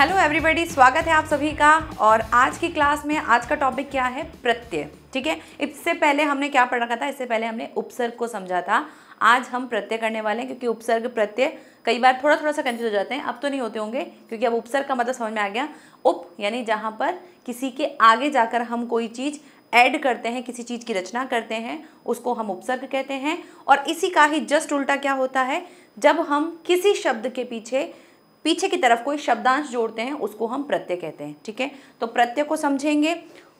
Hello everybody स्वागत है आप सभी का और आज की क्लास में आज का टॉपिक क्या है प्रत्यय ठीक है इससे पहले हमने क्या पढ़ रखा था इससे पहले हमने उपसर्ग को समझा था आज हम प्रत्यय करने वाले हैं क्योंकि उपसर्ग प्रत्यय कई बार थोड़ा थोड़ा सा कंफ्यूज हो जाते हैं अब तो नहीं होते होंगे क्योंकि अब उपसर्ग का मतलब समझ में आ गया उप यानी जहाँ पर किसी के आगे जाकर हम कोई चीज़ ऐड करते हैं किसी चीज़ की रचना करते हैं उसको हम उपसर्ग कहते हैं और इसी का ही जस्ट उल्टा क्या होता है जब हम किसी शब्द के पीछे पीछे की तरफ कोई शब्दांश जोड़ते हैं उसको हम प्रत्यय कहते हैं ठीक है तो प्रत्यय को समझेंगे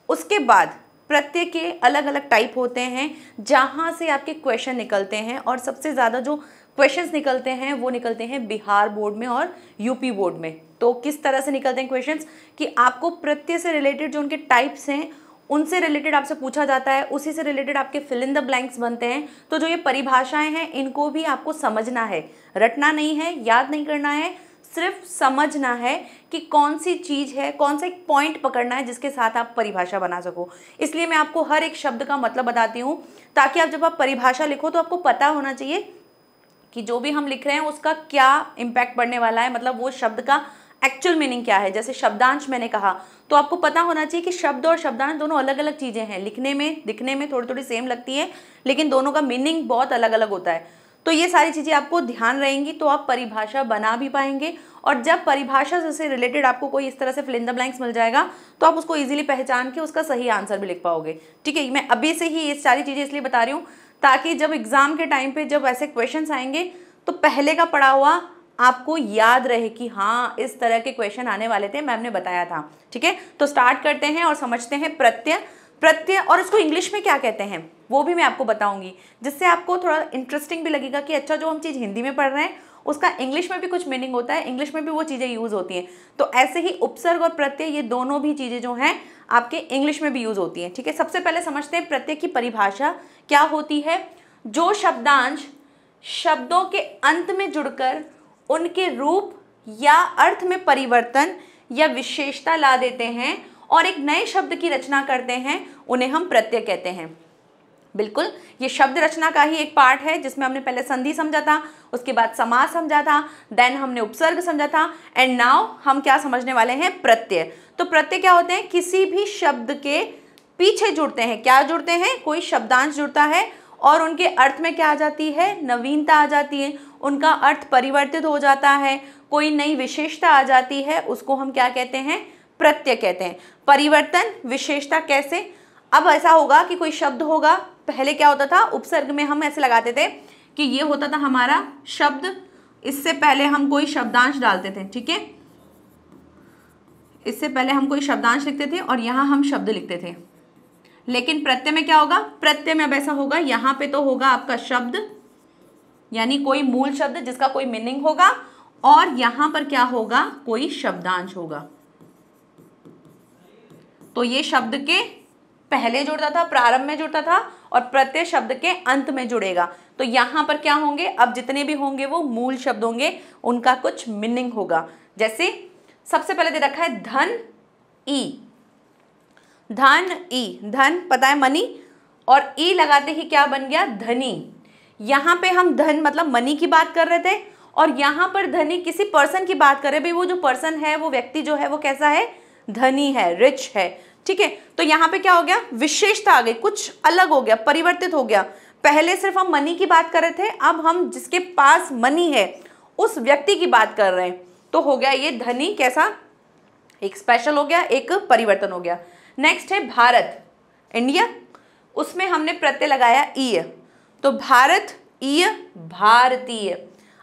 उसके बाद प्रत्यय के अलग अलग टाइप होते हैं जहाँ से आपके क्वेश्चन निकलते हैं और सबसे ज़्यादा जो क्वेश्चंस निकलते हैं वो निकलते हैं बिहार बोर्ड में और यूपी बोर्ड में तो किस तरह से निकलते हैं क्वेश्चंस कि आपको प्रत्यय से रिलेटेड जो उनके टाइप्स हैं उनसे रिलेटेड आपसे पूछा जाता है उसी से रिलेटेड आपके फिल इन द ब्लैंक्स बनते हैं तो जो ये परिभाषाएं हैं इनको भी आपको समझना है रटना नहीं है याद नहीं करना है सिर्फ समझना है कि कौन सी चीज़ है कौन सा एक पॉइंट पकड़ना है जिसके साथ आप परिभाषा बना सको इसलिए मैं आपको हर एक शब्द का मतलब बताती हूँ ताकि आप जब आप परिभाषा लिखो तो आपको पता होना चाहिए कि जो भी हम लिख रहे हैं उसका क्या इम्पैक्ट पड़ने वाला है मतलब वो शब्द का एक्चुअल मीनिंग क्या है जैसे शब्दांश मैंने कहा तो आपको पता होना चाहिए कि शब्द और शब्दांश दोनों अलग अलग चीज़ें हैं लिखने में दिखने में थोड़ी थोड़ी सेम लगती है लेकिन दोनों का मीनिंग बहुत अलग अलग होता है तो ये सारी चीज़ें आपको ध्यान रहेंगी तो आप परिभाषा बना भी पाएंगे और जब परिभाषा से रिलेटेड आपको कोई इस तरह से फिल इन द ब्लैंक्स मिल जाएगा तो आप उसको ईजिली पहचान के उसका सही आंसर भी लिख पाओगे ठीक है मैं अभी से ही ये सारी चीज़ें इसलिए बता रही हूँ ताकि जब एग्ज़ाम के टाइम पर जब ऐसे क्वेश्चन आएंगे तो पहले का पड़ा हुआ आपको याद रहे कि हाँ इस तरह के क्वेश्चन आने वाले थे मैम ने बताया था ठीक है तो स्टार्ट करते हैं और समझते हैं प्रत्यय प्रत्यय और इसको इंग्लिश में क्या कहते हैं वो भी मैं आपको बताऊंगी जिससे आपको थोड़ा इंटरेस्टिंग भी लगेगा कि अच्छा जो हम चीज़ हिंदी में पढ़ रहे हैं उसका इंग्लिश में भी कुछ मीनिंग होता है इंग्लिश में भी वो चीज़ें यूज़ होती हैं तो ऐसे ही उपसर्ग और प्रत्यय ये दोनों भी चीज़ें जो हैं आपके इंग्लिश में भी यूज़ होती हैं ठीक है सबसे पहले समझते हैं प्रत्यय की परिभाषा क्या होती है जो शब्दांश शब्दों के अंत में जुड़कर उनके रूप या अर्थ में परिवर्तन या विशेषता ला देते हैं और एक नए शब्द की रचना करते हैं उन्हें हम प्रत्यय कहते हैं बिल्कुल ये शब्द रचना का ही एक पार्ट है जिसमें हमने पहले संधि समझा था उसके बाद समाज समझा था देन हमने उपसर्ग समझा था एंड नाउ हम क्या समझने वाले हैं प्रत्यय तो प्रत्यय क्या होते हैं किसी भी शब्द के पीछे जुड़ते हैं क्या जुड़ते हैं कोई शब्दांश जुड़ता है और उनके अर्थ में क्या आ जाती है नवीनता आ जाती है उनका अर्थ परिवर्तित हो जाता है कोई नई विशेषता आ जाती है उसको हम क्या कहते हैं प्रत्यय कहते हैं परिवर्तन विशेषता कैसे अब ऐसा होगा कि कोई शब्द होगा पहले क्या होता था उपसर्ग में हम ऐसे लगाते थे कि ये होता था हमारा शब्द इससे पहले हम कोई शब्दांश डालते थे ठीक है इससे पहले हम कोई शब्दांश लिखते थे और यहाँ हम शब्द लिखते थे लेकिन प्रत्यय में क्या होगा प्रत्यय में अब ऐसा होगा यहाँ पे तो होगा आपका शब्द यानी कोई मूल शब्द जिसका कोई मीनिंग होगा और यहाँ पर क्या होगा कोई शब्दांश होगा तो ये शब्द के पहले जुड़ता था प्रारंभ में जुड़ता था और प्रत्यय शब्द के अंत में जुड़ेगा तो यहाँ पर क्या होंगे अब जितने भी होंगे वो मूल शब्द होंगे उनका कुछ मीनिंग होगा जैसे सबसे पहले दे रखा है धन ई धन ई धन पता है मनी और ई लगाते ही क्या बन गया धनी यहाँ पे हम धन मतलब मनी की बात कर रहे थे और यहाँ पर धनी किसी पर्सन की बात कर रहे भाई वो जो पर्सन है वो व्यक्ति जो है वो कैसा है धनी है रिच है ठीक है तो यहाँ पे क्या हो गया विशेषता आ गई कुछ अलग हो गया परिवर्तित हो गया पहले सिर्फ हम मनी की बात कर रहे थे अब हम जिसके पास मनी है उस व्यक्ति की बात कर रहे हैं तो हो गया ये धनी कैसा एक स्पेशल हो गया एक परिवर्तन हो गया नेक्स्ट है भारत इंडिया उसमें हमने प्रत्यय लगाया ई तो भारत ईय भारतीय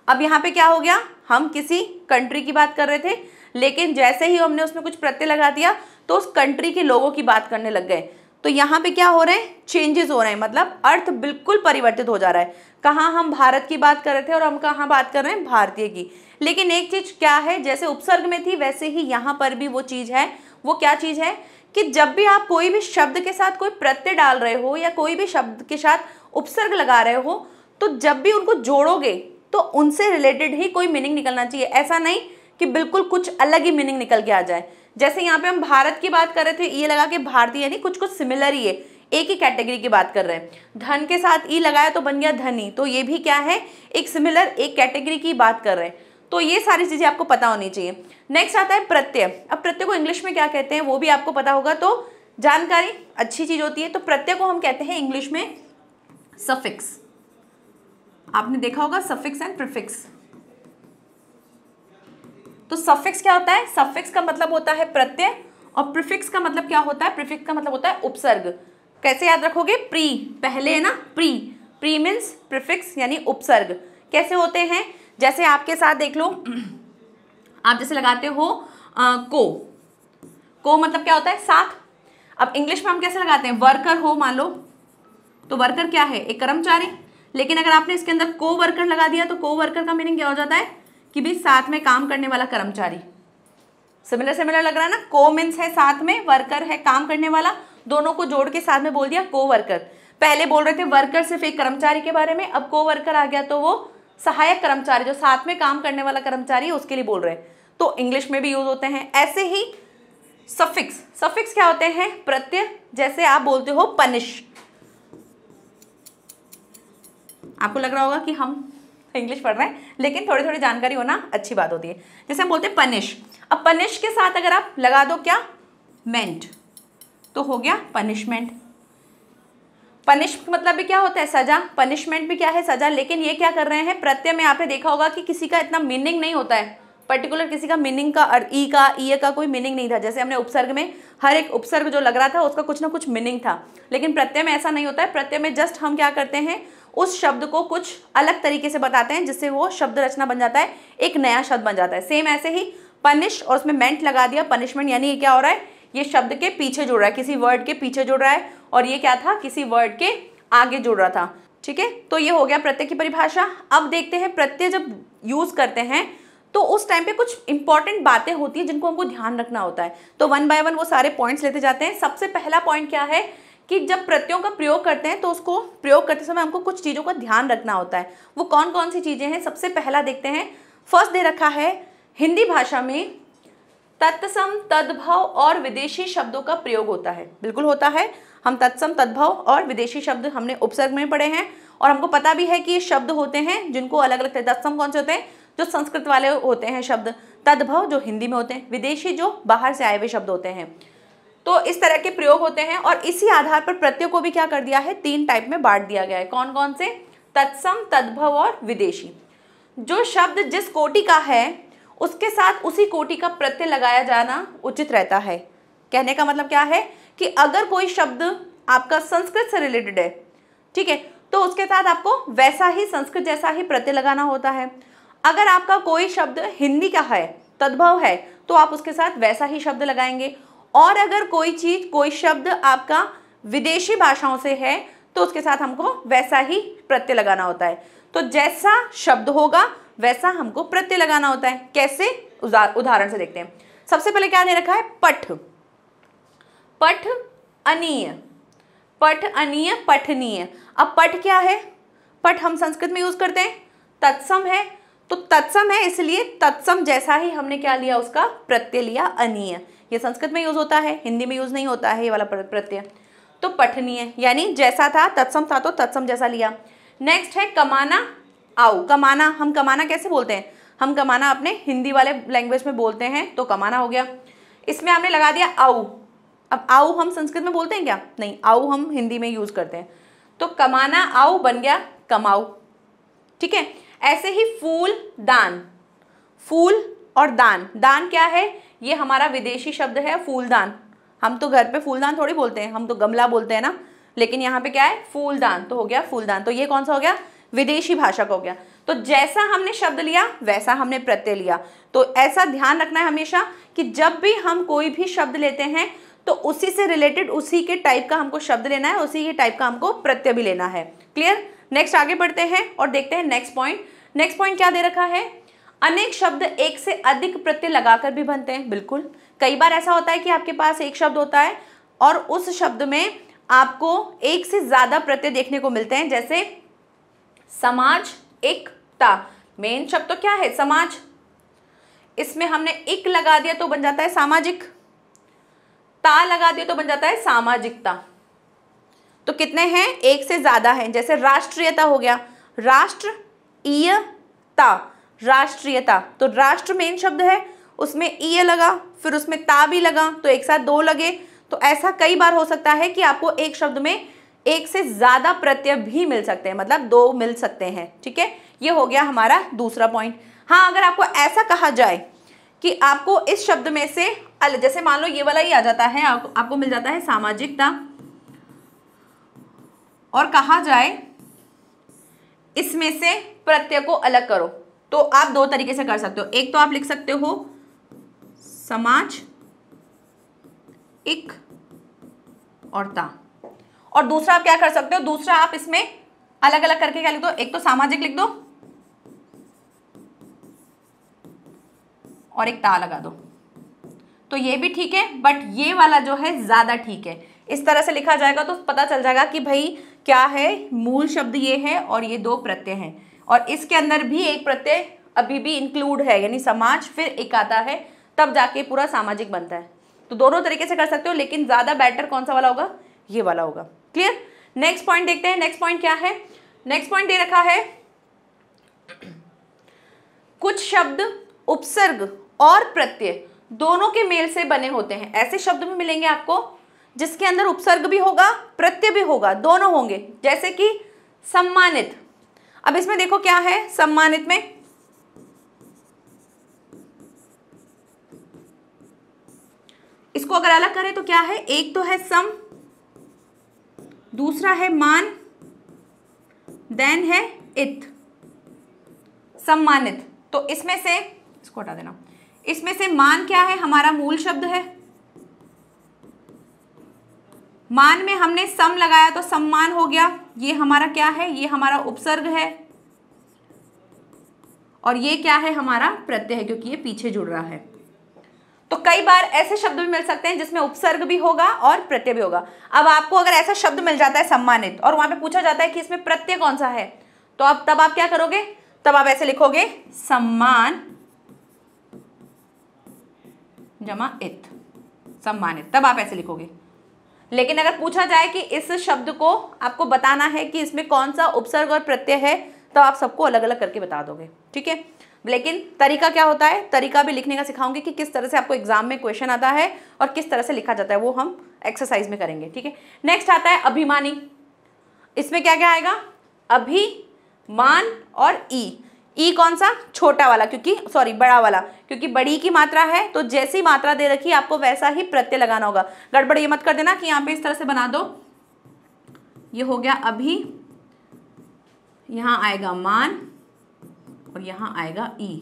अब यहाँ पे क्या हो गया हम किसी कंट्री की बात कर रहे थे लेकिन जैसे ही हमने उसमें कुछ प्रत्यय लगा दिया तो उस कंट्री के लोगों की बात करने लग गए तो यहाँ पे क्या हो रहे हैं चेंजेस हो रहे हैं मतलब अर्थ बिल्कुल परिवर्तित हो जा रहा है कहाँ हम भारत की बात कर रहे थे और हम कहाँ बात कर रहे हैं भारतीय की लेकिन एक चीज़ क्या है जैसे उपसर्ग में थी वैसे ही यहाँ पर भी वो चीज़ है वो क्या चीज़ है कि जब भी आप कोई भी शब्द के साथ कोई प्रत्यय डाल रहे हो या कोई भी शब्द के साथ उपसर्ग लगा रहे हो तो जब भी उनको जोड़ोगे तो उनसे रिलेटेड ही कोई मीनिंग निकलना चाहिए ऐसा नहीं कि बिल्कुल कुछ अलग ही मीनिंग निकल के आ जाए जैसे यहाँ पे हम भारत की बात कर रहे थे ई लगा के भारतीय यानी कुछ कुछ सिमिलर ही है एक ही कैटेगरी की बात कर रहे हैं धन के साथ ई लगाया तो बन गया धनी तो ये भी क्या है एक सिमिलर एक कैटेगरी की बात कर रहे हैं तो ये सारी चीज़ें आपको पता होनी चाहिए नेक्स्ट आता है प्रत्यय अब प्रत्यय को इंग्लिश में क्या कहते हैं वो भी आपको पता होगा तो जानकारी अच्छी चीज़ होती है तो प्रत्यय को हम कहते हैं इंग्लिश में सफिक्स आपने देखा होगा सफिक्स एंड प्रिफिक्स तो सफिक्स क्या होता है सफिक्स का मतलब होता है प्रत्यय और प्रिफिक्स का मतलब क्या होता है प्रिफिक्स का मतलब होता है उपसर्ग कैसे याद रखोगे प्री पहले है ना प्री प्री मीन्स प्रिफिक्स यानी उपसर्ग कैसे होते हैं जैसे आपके साथ देख लो आप जैसे लगाते हो आ, को को मतलब क्या होता है साथ अब इंग्लिश में हम कैसे लगाते हैं वर्कर हो मान लो तो वर्कर क्या है एक कर्मचारी लेकिन अगर आपने इसके अंदर को वर्कर लगा दिया तो को वर्कर का मीनिंग क्या हो जाता है कि भी साथ में काम करने वाला कर्मचारी सिमिलर सिमिलर लग रहा है ना को मीन्स है साथ में वर्कर है काम करने वाला दोनों को जोड़ के साथ में बोल दिया को वर्कर पहले बोल रहे थे वर्कर सिर्फ एक कर्मचारी के बारे में अब को वर्कर आ गया तो वो सहायक कर्मचारी जो साथ में काम करने वाला कर्मचारी है उसके लिए बोल रहे हैं तो इंग्लिश में भी यूज होते हैं ऐसे ही सफिक्स सफिक्स क्या होते हैं प्रत्यय जैसे आप बोलते हो पनिश आपको लग रहा होगा कि हम इंग्लिश पढ़ रहे हैं लेकिन थोड़ी थोड़ी जानकारी होना अच्छी बात होती है जैसे हम बोलते हैं पनिश अब पनिश के साथ अगर आप लगा दो क्या मेंट तो हो गया पनिशमेंट पनिश मतलब भी क्या होता है सजा पनिशमेंट भी क्या है सजा लेकिन ये क्या कर रहे हैं प्रत्यय में आपने देखा होगा कि किसी का इतना मीनिंग नहीं होता है पर्टिकुलर किसी का मीनिंग का ई e का ई e का कोई मीनिंग नहीं था जैसे हमने उपसर्ग में हर एक उपसर्ग जो लग रहा था उसका कुछ ना कुछ मीनिंग था लेकिन प्रत्यय में ऐसा नहीं होता है प्रत्यय में जस्ट हम क्या करते हैं उस शब्द को कुछ अलग तरीके से बताते हैं जिससे वो शब्द रचना बन जाता है एक नया शब्द बन जाता है सेम ऐसे ही पनिश और उसमें मेंट लगा दिया पनिशमेंट यानी ये क्या हो रहा है ये शब्द के पीछे जुड़ रहा है किसी वर्ड के पीछे जुड़ रहा है और ये क्या था किसी वर्ड के आगे जुड़ रहा था ठीक है तो ये हो गया प्रत्यय की परिभाषा अब देखते हैं प्रत्यय जब यूज करते हैं तो उस टाइम पे कुछ इंपॉर्टेंट बातें होती हैं जिनको हमको ध्यान रखना होता है तो वन बाय वन वो सारे पॉइंट्स लेते जाते हैं सबसे पहला पॉइंट क्या है कि जब प्रत्ययों का प्रयोग करते हैं तो उसको प्रयोग करते समय हमको कुछ चीज़ों का ध्यान रखना होता है वो कौन कौन सी चीज़ें हैं सबसे पहला देखते हैं फर्स्ट दे रखा है हिंदी भाषा में तत्सम तद्भव और विदेशी शब्दों का प्रयोग होता है बिल्कुल होता है हम तत्सम तद्भव और विदेशी शब्द हमने उपसर्ग में पढ़े हैं और हमको पता भी है कि ये शब्द होते हैं जिनको अलग अलग तत्सम कौन से होते हैं जो संस्कृत वाले होते हैं शब्द तद्भव जो हिंदी में होते हैं विदेशी जो बाहर से आए हुए शब्द होते हैं तो इस तरह के प्रयोग होते हैं और इसी आधार पर प्रत्यय को भी क्या कर दिया है तीन टाइप में बांट दिया गया है कौन कौन से तत्सम तद्भव और विदेशी जो शब्द जिस कोटि का है उसके साथ उसी कोटि का प्रत्यय लगाया जाना उचित रहता है कहने का मतलब क्या है कि अगर कोई शब्द आपका संस्कृत से रिलेटेड है ठीक है तो उसके साथ आपको वैसा ही संस्कृत जैसा ही प्रत्यय लगाना होता है अगर आपका कोई शब्द हिंदी का है तद्भव है तो आप उसके साथ वैसा ही शब्द लगाएंगे और अगर कोई चीज़ कोई शब्द आपका विदेशी भाषाओं से है तो उसके साथ हमको वैसा ही प्रत्यय लगाना होता है तो जैसा शब्द होगा वैसा हमको प्रत्यय लगाना होता है कैसे उदाहरण से देखते हैं सबसे पहले क्या दे रखा है पठ पठ अनीय पठ अनीय पठनीय अब पठ क्या है पठ हम संस्कृत में यूज करते हैं तत्सम है तो तत्सम है इसलिए तत्सम जैसा ही हमने क्या लिया उसका प्रत्यय लिया अनिय ये संस्कृत में यूज़ होता है हिंदी में यूज़ नहीं होता है ये वाला प्रत्यय तो पठनीय यानी जैसा था तत्सम था तो तत्सम जैसा लिया नेक्स्ट है कमाना आओ कमाना हम कमाना कैसे बोलते हैं हम कमाना अपने हिंदी वाले लैंग्वेज में बोलते हैं तो कमाना हो गया इसमें हमने लगा दिया आओ अब आओ हम संस्कृत में बोलते हैं क्या नहीं आओ हम हिंदी में यूज़ करते हैं तो कमाना आओ बन गया कमाओ ठीक है ऐसे ही फूल दान फूल और दान दान क्या है ये हमारा विदेशी शब्द है फूलदान हम तो घर पे फूलदान थोड़ी बोलते हैं हम तो गमला बोलते हैं ना लेकिन यहाँ पे क्या है फूलदान तो हो गया फूलदान तो ये कौन सा हो गया विदेशी भाषा का हो गया तो जैसा हमने शब्द लिया वैसा हमने प्रत्यय लिया तो ऐसा ध्यान रखना है हमेशा कि जब भी हम कोई भी शब्द लेते हैं तो उसी से रिलेटेड उसी के टाइप का हमको शब्द लेना है उसी के टाइप का हमको प्रत्यय भी लेना है क्लियर नेक्स्ट आगे बढ़ते हैं और देखते हैं नेक्स्ट पॉइंट नेक्स्ट पॉइंट क्या दे रखा है अनेक शब्द एक से अधिक प्रत्यय लगाकर भी बनते हैं बिल्कुल कई बार ऐसा होता है कि आपके पास एक शब्द होता है और उस शब्द में आपको एक से ज़्यादा प्रत्यय देखने को मिलते हैं जैसे समाज एकता मेन शब्द तो क्या है समाज इसमें हमने एक लगा दिया तो बन जाता है सामाजिक ता लगा दिया तो बन जाता है सामाजिकता तो कितने हैं एक से ज़्यादा हैं जैसे राष्ट्रीयता हो गया राष्ट्रीयता राष्ट्रीयता तो राष्ट्र मेन शब्द है उसमें ई e लगा फिर उसमें ता भी लगा तो एक साथ दो लगे तो ऐसा कई बार हो सकता है कि आपको एक शब्द में एक से ज़्यादा प्रत्यय भी मिल सकते हैं मतलब दो मिल सकते हैं ठीक है ये हो गया हमारा दूसरा पॉइंट हाँ अगर आपको ऐसा कहा जाए कि आपको इस शब्द में से अल जैसे मान लो ये वाला ही आ जाता है आप, आपको मिल जाता है सामाजिकता और कहा जाए इसमें से प्रत्यय को अलग करो तो आप दो तरीके से कर सकते हो एक तो आप लिख सकते हो समाज इक और ता और दूसरा आप क्या कर सकते हो दूसरा आप इसमें अलग अलग करके क्या लिख दो एक तो सामाजिक लिख दो और एक ता लगा दो तो ये भी ठीक है बट ये वाला जो है ज़्यादा ठीक है इस तरह से लिखा जाएगा तो पता चल जाएगा कि भाई क्या है मूल शब्द ये है और ये दो प्रत्यय हैं और इसके अंदर भी एक प्रत्यय अभी भी इंक्लूड है यानी समाज फिर एक आता है तब जाके पूरा सामाजिक बनता है तो दोनों तरीके से कर सकते हो लेकिन ज़्यादा बेटर कौन सा वाला होगा ये वाला होगा क्लियर नेक्स्ट पॉइंट देखते हैं नेक्स्ट पॉइंट क्या है नेक्स्ट पॉइंट दे रखा है कुछ शब्द उपसर्ग और प्रत्यय दोनों के मेल से बने होते हैं ऐसे शब्द भी मिलेंगे आपको जिसके अंदर उपसर्ग भी होगा प्रत्यय भी होगा दोनों होंगे जैसे कि सम्मानित अब इसमें देखो क्या है सम्मानित में इसको अगर अलग करें तो क्या है एक तो है सम दूसरा है मान देन है इत सम्मानित तो इसमें से इसको हटा देना इसमें से मान क्या है हमारा मूल शब्द है मान में हमने सम लगाया तो सम्मान हो गया ये हमारा क्या है ये हमारा उपसर्ग है और ये क्या है हमारा प्रत्यय है क्योंकि ये पीछे जुड़ रहा है तो कई बार ऐसे शब्द भी मिल सकते हैं जिसमें उपसर्ग भी होगा और प्रत्यय भी होगा अब आपको अगर ऐसा शब्द मिल जाता है सम्मानित और वहां पे पूछा जाता है कि इसमें प्रत्यय कौन सा है तो अब तब आप क्या करोगे तब आप ऐसे लिखोगे सम्मान जमा इत सम्मानित तब आप ऐसे लिखोगे लेकिन अगर पूछा जाए कि इस शब्द को आपको बताना है कि इसमें कौन सा उपसर्ग और प्रत्यय है तो आप सबको अलग अलग करके बता दोगे ठीक है लेकिन तरीका क्या होता है तरीका भी लिखने का सिखाऊंगी कि किस तरह से आपको एग्जाम में क्वेश्चन आता है और किस तरह से लिखा जाता है वो हम एक्सरसाइज में करेंगे ठीक है नेक्स्ट आता है अभिमानी इसमें क्या क्या आएगा अभिमान और ई ई कौन सा छोटा वाला क्योंकि सॉरी बड़ा वाला क्योंकि बड़ी की मात्रा है तो जैसी मात्रा दे रखी आपको वैसा ही प्रत्यय लगाना होगा गड़बड़ ये मत कर देना कि यहाँ पे इस तरह से बना दो ये हो गया अभी यहाँ आएगा मान और यहाँ आएगा ई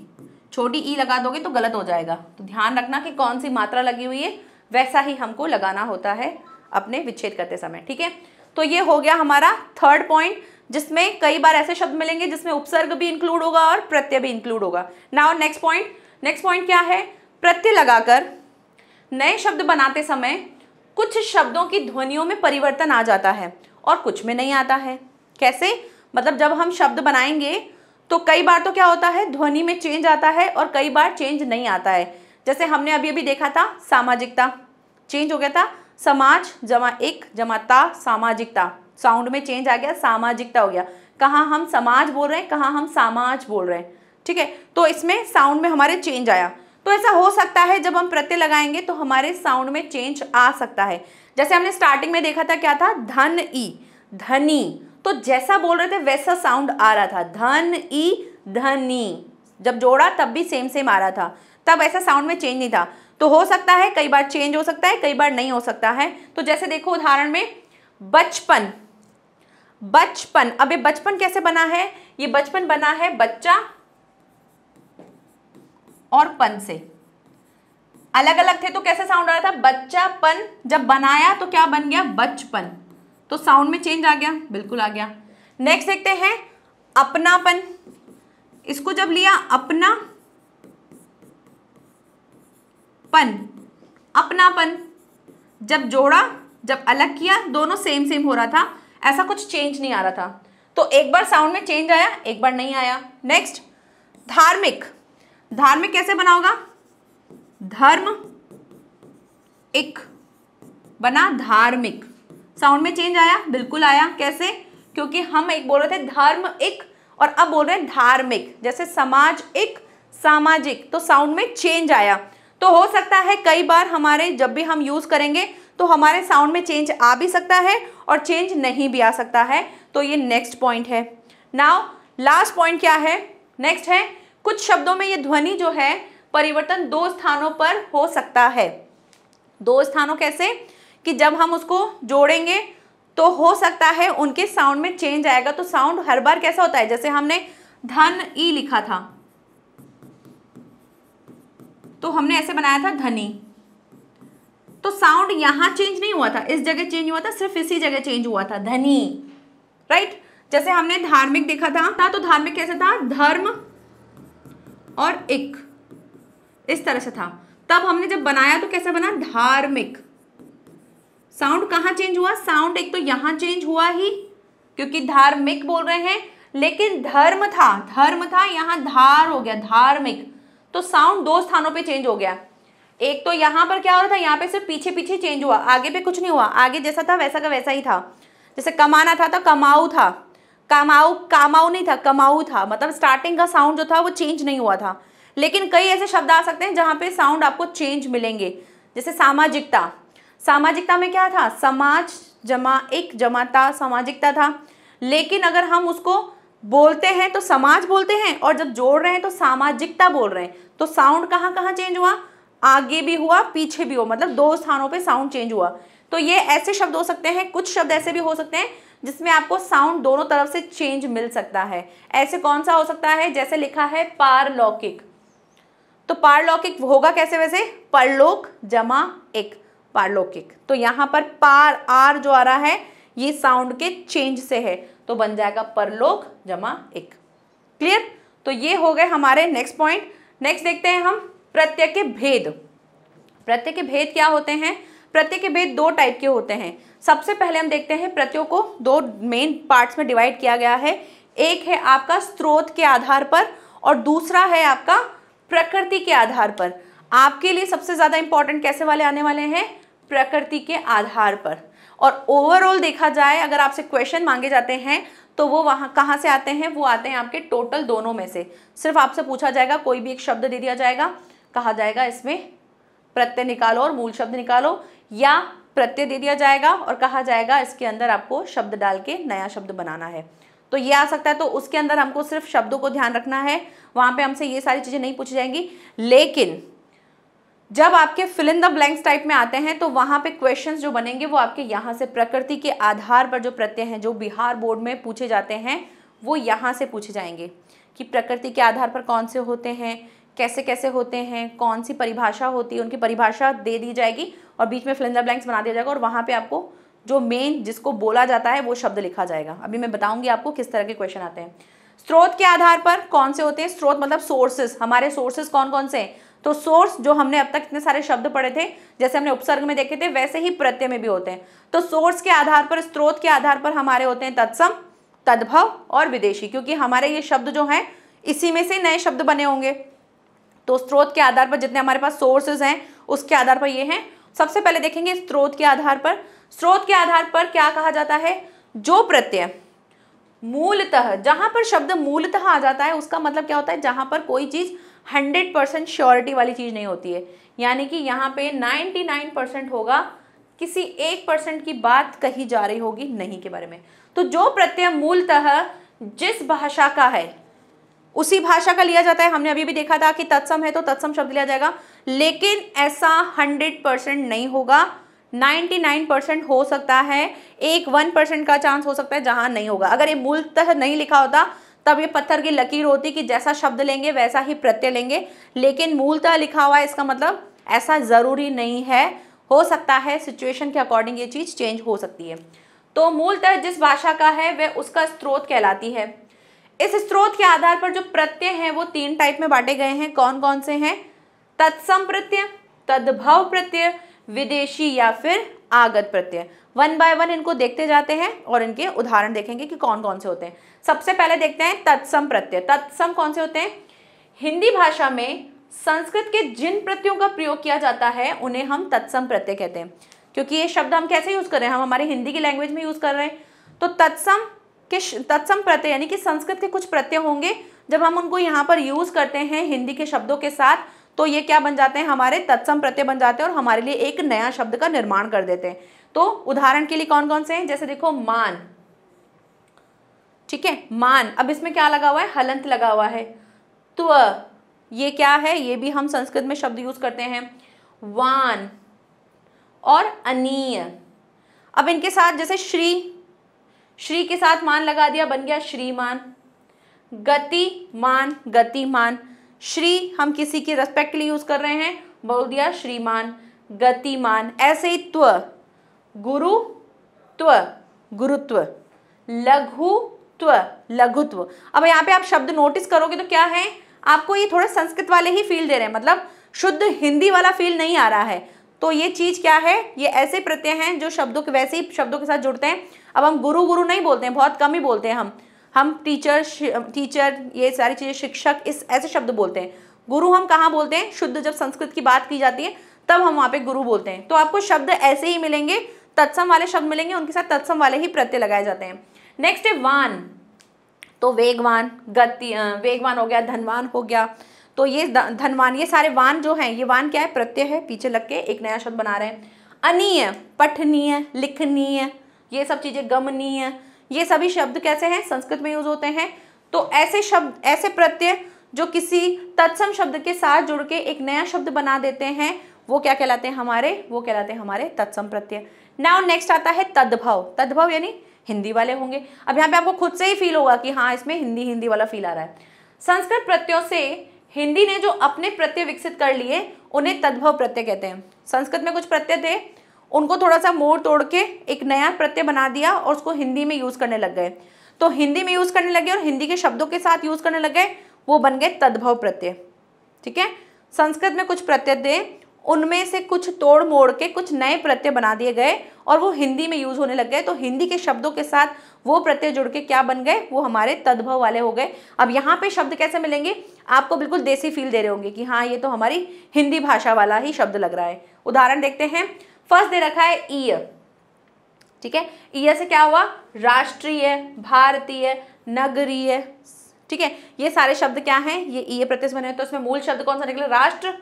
छोटी ई लगा दोगे तो गलत हो जाएगा तो ध्यान रखना कि कौन सी मात्रा लगी हुई है वैसा ही हमको लगाना होता है अपने विच्छेद करते समय ठीक है तो ये हो गया हमारा थर्ड पॉइंट जिसमें कई बार ऐसे शब्द मिलेंगे जिसमें उपसर्ग भी इंक्लूड होगा और प्रत्यय भी इंक्लूड होगा now next point next point क्या है प्रत्यय लगाकर नए शब्द बनाते समय कुछ शब्दों की ध्वनियों में परिवर्तन आ जाता है और कुछ में नहीं आता है कैसे मतलब जब हम शब्द बनाएंगे तो कई बार तो क्या होता है ध्वनि में चेंज आता है और कई बार चेंज नहीं आता है जैसे हमने अभी अभी देखा था सामाजिकता चेंज हो गया था समाज जमा एक जमा ता सामाजिकता साउंड में चेंज आ गया सामाजिकता हो गया कहाँ हम समाज बोल रहे हैं कहाँ हम सामाज बोल रहे हैं ठीक है तो इसमें साउंड में हमारे चेंज आया तो ऐसा हो सकता है जब हम प्रत्यय लगाएंगे तो हमारे साउंड में चेंज आ सकता है जैसे हमने स्टार्टिंग में देखा था क्या था धन ई धनी तो जैसा बोल रहे थे वैसा साउंड आ रहा था धन ई धनी जब जोड़ा तब भी सेम सेम आ रहा था तब ऐसा साउंड में चेंज नहीं था तो हो सकता है कई बार चेंज हो सकता है कई बार नहीं हो सकता है तो जैसे देखो उदाहरण में बचपन बचपन अब ये बचपन कैसे बना है ये बचपन बना है बच्चा और पन से अलग अलग थे तो कैसे साउंड आ रहा था बच्चापन जब बनाया तो क्या बन गया बचपन तो साउंड में चेंज आ गया बिल्कुल आ गया नेक्स्ट देखते हैं अपनापन इसको जब लिया अपना पन अपनापन जब जोड़ा जब अलग किया दोनों सेम सेम हो रहा था ऐसा कुछ चेंज नहीं आ रहा था तो एक बार साउंड में चेंज आया एक बार नहीं आया नेक्स्ट धार्मिक धार्मिक कैसे बना होगा धर्म एक बना धार्मिक साउंड में चेंज आया बिल्कुल आया कैसे क्योंकि हम एक बोल रहे थे धर्म एक और अब बोल रहे हैं धार्मिक जैसे समाज एक सामाजिक तो साउंड में चेंज आया तो हो सकता है कई बार हमारे जब भी हम यूज़ करेंगे तो हमारे साउंड में चेंज आ भी सकता है और चेंज नहीं भी आ सकता है तो ये नेक्स्ट पॉइंट है नाउ लास्ट पॉइंट क्या है नेक्स्ट है कुछ शब्दों में ये ध्वनि जो है परिवर्तन दो स्थानों पर हो सकता है दो स्थानों कैसे कि जब हम उसको जोड़ेंगे तो हो सकता है उनके साउंड में चेंज आएगा तो साउंड हर बार कैसा होता है जैसे हमने धन ई लिखा था तो हमने ऐसे बनाया था धनी तो साउंड यहां चेंज नहीं हुआ था इस जगह चेंज हुआ था सिर्फ इसी जगह चेंज हुआ था धनी राइट जैसे हमने धार्मिक देखा था, था तो धार्मिक कैसे था धर्म और एक इस तरह से था तब हमने जब बनाया तो कैसे बना धार्मिक साउंड कहां चेंज हुआ साउंड एक तो यहां चेंज हुआ ही क्योंकि धार्मिक बोल रहे हैं लेकिन धर्म था धर्म था यहां धार हो गया धार्मिक तो साउंड दो स्थानों पे चेंज हो गया एक तो यहाँ पर क्या हो रहा था यहाँ पे सिर्फ पीछे पीछे चेंज हुआ आगे पे कुछ नहीं हुआ आगे जैसा था वैसा का वैसा ही था जैसे कमाना था तो कमाऊ था कमाऊ कामाऊ नहीं था कमाऊ था मतलब स्टार्टिंग का साउंड जो था वो चेंज नहीं हुआ था लेकिन कई ऐसे शब्द आ सकते हैं जहाँ पे साउंड आपको चेंज मिलेंगे जैसे सामाजिकता सामाजिकता में क्या था समाज जमा एक जमाता सामाजिकता था लेकिन अगर हम उसको बोलते हैं तो समाज बोलते हैं और जब जोड़ रहे हैं तो सामाजिकता बोल रहे हैं तो साउंड कहाँ कहाँ चेंज हुआ आगे भी हुआ पीछे भी हुआ मतलब दो स्थानों पे साउंड चेंज हुआ तो ये ऐसे शब्द हो सकते हैं कुछ शब्द ऐसे भी हो सकते हैं जिसमें आपको साउंड दोनों तरफ से चेंज मिल सकता है ऐसे कौन सा हो सकता है जैसे लिखा है पारलौकिक तो पारलौकिक होगा कैसे वैसे परलोक जमा एक पारलौकिक तो यहां पर पार आर जो आ रहा है ये साउंड के चेंज से है तो बन जाएगा परलोक जमा एक क्लियर तो ये हो गए हमारे नेक्स्ट पॉइंट नेक्स्ट देखते हैं हम प्रत्यय के भेद प्रत्यय के भेद क्या होते हैं प्रत्यय के भेद दो टाइप के होते हैं सबसे पहले हम देखते हैं प्रत्ययों को दो मेन पार्ट्स में डिवाइड किया गया है एक है आपका स्रोत के आधार पर और दूसरा है आपका प्रकृति के आधार पर आपके लिए सबसे ज़्यादा इंपॉर्टेंट कैसे वाले आने वाले हैं प्रकृति के आधार पर और ओवरऑल देखा जाए अगर आपसे क्वेश्चन मांगे जाते हैं तो वो वहाँ कहाँ से आते हैं वो आते हैं आपके टोटल दोनों में से सिर्फ आपसे पूछा जाएगा कोई भी एक शब्द दे दिया जाएगा कहा जाएगा इसमें प्रत्यय निकालो और मूल शब्द निकालो या प्रत्यय दे दिया जाएगा और कहा जाएगा इसके अंदर आपको शब्द डाल के नया शब्द बनाना है तो ये आ सकता है तो उसके अंदर हमको सिर्फ शब्दों को ध्यान रखना है वहां पे हमसे ये सारी चीज़ें नहीं पूछी जाएंगी लेकिन जब आपके fill in the blanks type में आते हैं तो वहां पे क्वेश्चंस जो बनेंगे वो आपके यहाँ से प्रकृति के आधार पर जो प्रत्यय हैं जो बिहार बोर्ड में पूछे जाते हैं वो यहाँ से पूछे जाएंगे कि प्रकृति के आधार पर कौन से होते हैं कैसे कैसे होते हैं कौन सी परिभाषा होती है उनकी परिभाषा दे दी जाएगी और बीच में फिलिंदा ब्लैंक्स बना दिया जाएगा और वहाँ पर आपको जो मेन जिसको बोला जाता है वो शब्द लिखा जाएगा अभी मैं बताऊंगी आपको किस तरह के क्वेश्चन आते हैं स्रोत के आधार पर कौन से होते हैं स्रोत मतलब सोर्सेस हमारे सोर्सेस कौन कौन से हैं तो सोर्स जो हमने अब तक इतने सारे शब्द पढ़े थे जैसे हमने उपसर्ग में देखे थे वैसे ही प्रत्यय में भी होते हैं तो सोर्स के आधार पर स्रोत के आधार पर हमारे होते हैं तत्सम तद्भव और विदेशी क्योंकि हमारे ये शब्द जो हैं इसी में से नए शब्द बने होंगे तो स्रोत के आधार पर जितने हमारे पास सोर्सेज हैं उसके आधार पर ये हैं सबसे पहले देखेंगे स्रोत के आधार पर स्रोत के आधार पर क्या कहा जाता है जो प्रत्यय मूलतः जहां पर शब्द मूलतः आ जाता है उसका मतलब क्या होता है जहां पर कोई चीज़ हंड्रेड परसेंट श्योरिटी वाली चीज़ नहीं होती है यानी कि यहाँ पे नाइनटी नाइन परसेंट होगा किसी एक परसेंट की बात कही जा रही होगी नहीं के बारे में तो जो प्रत्यय मूलतः जिस भाषा का है उसी भाषा का लिया जाता है हमने अभी भी देखा था कि तत्सम है तो तत्सम शब्द लिया जाएगा लेकिन ऐसा हंड्रेड परसेंट नहीं होगा 99 परसेंट हो सकता है एक वन परसेंट का चांस हो सकता है जहां नहीं होगा अगर ये मूलतः नहीं लिखा होता तब ये पत्थर की लकीर होती कि जैसा शब्द लेंगे वैसा ही प्रत्यय लेंगे लेकिन मूलतः लिखा हुआ है इसका मतलब ऐसा ज़रूरी नहीं है हो सकता है सिचुएशन के अकॉर्डिंग ये चीज़ चेंज हो सकती है तो मूलतः जिस भाषा का है वह उसका स्रोत कहलाती है इस स्रोत के आधार पर जो प्रत्यय हैं वो तीन टाइप में बांटे गए हैं कौन कौन से हैं तत्सम प्रत्यय तद्भव प्रत्यय विदेशी या फिर आगत प्रत्यय वन बाय वन इनको देखते जाते हैं और इनके उदाहरण देखेंगे कि कौन कौन से होते हैं सबसे पहले देखते हैं तत्सम प्रत्यय तत्सम कौन से होते हैं हिंदी भाषा में संस्कृत के जिन प्रत्ययों का प्रयोग किया जाता है उन्हें हम तत्सम प्रत्यय कहते हैं क्योंकि ये शब्द हम कैसे यूज़ कर रहे हैं हम हमारे हिंदी की लैंग्वेज में यूज़ कर रहे हैं तो तत्सम कि तत्सम प्रत्यय यानी कि संस्कृत के कुछ प्रत्यय होंगे जब हम उनको यहाँ पर यूज़ करते हैं हिंदी के शब्दों के साथ तो ये क्या बन जाते हैं हमारे तत्सम प्रत्यय बन जाते हैं और हमारे लिए एक नया शब्द का निर्माण कर देते हैं तो उदाहरण के लिए कौन कौन से हैं जैसे देखो मान ठीक है मान अब इसमें क्या लगा हुआ है हलंत लगा हुआ है त्व ये क्या है ये भी हम संस्कृत में शब्द यूज़ करते हैं वान और अनीय अब इनके साथ जैसे श्री श्री के साथ मान लगा दिया बन गया श्रीमान गति मान गति मान श्री हम किसी के रेस्पेक्ट लिए यूज कर रहे हैं बोल दिया श्रीमान गतिमान ऐसे ही त्व गुरु त्व गुरुत्व लघुत्व लघुत्व अब यहाँ पे आप शब्द नोटिस करोगे तो क्या है आपको ये थोड़े संस्कृत वाले ही फील दे रहे हैं मतलब शुद्ध हिंदी वाला फील नहीं आ रहा है तो ये चीज़ क्या है ये ऐसे प्रत्यय हैं जो शब्दों के वैसे ही शब्दों के साथ जुड़ते हैं अब हम गुरु गुरु नहीं बोलते हैं बहुत कम ही बोलते हैं हम हम टीचर टीचर ये सारी चीज़ें शिक्षक इस ऐसे शब्द बोलते हैं गुरु हम कहाँ बोलते हैं शुद्ध जब संस्कृत की बात की जाती है तब हम वहाँ पे गुरु बोलते हैं तो आपको शब्द ऐसे ही मिलेंगे तत्सम वाले शब्द मिलेंगे उनके साथ तत्सम वाले ही प्रत्यय लगाए जाते हैं नेक्स्ट है वान तो वेगवान गति वेगवान हो गया धनवान हो गया तो ये धनवान ये सारे वान जो हैं ये वान क्या है प्रत्यय है पीछे लग के एक नया शब्द बना रहे हैं अनीय पठनीय लिखनीय ये सब चीज़ें गमनीय ये सभी शब्द कैसे हैं संस्कृत में यूज होते हैं तो ऐसे शब्द ऐसे प्रत्यय जो किसी तत्सम शब्द के साथ जुड़ के एक नया शब्द बना देते हैं वो क्या कहलाते हैं हमारे वो कहलाते हैं हमारे तत्सम प्रत्यय नाउ नेक्स्ट आता है तद्भव तद्भव यानी हिंदी वाले होंगे अब यहाँ पे आपको खुद से ही फील होगा कि हाँ इसमें हिंदी हिंदी वाला फील आ रहा है संस्कृत प्रत्ययों से हिंदी ने जो अपने प्रत्यय विकसित कर लिए उन्हें तद्भव प्रत्यय कहते हैं संस्कृत में कुछ प्रत्यय थे उनको थोड़ा सा मोड़ तोड़ के एक नया प्रत्यय बना दिया और उसको हिंदी में यूज़ करने लग गए तो हिंदी में यूज़ करने लगे और हिंदी के शब्दों के साथ यूज़ करने लग गए वो बन गए तद्भव प्रत्यय ठीक है संस्कृत में कुछ प्रत्यय थे उनमें से कुछ तोड़ मोड़ के कुछ नए प्रत्यय बना दिए गए और वो हिंदी में यूज़ होने लग गए तो हिंदी के शब्दों के साथ वो प्रत्यय जुड़ के क्या बन गए वो हमारे तद्भव वाले हो गए अब यहाँ पे शब्द कैसे मिलेंगे आपको बिल्कुल देसी फील दे रहे होंगे कि हाँ ये तो हमारी हिंदी भाषा वाला ही शब्द लग रहा है उदाहरण देखते हैं फर्स्ट दे रखा है ईय ठीक है ईय से क्या हुआ राष्ट्रीय भारतीय नगरीय ठीक है ये सारे शब्द क्या हैं ये ईय प्रत्यय बने तो इसमें मूल शब्द कौन सा निकले राष्ट्र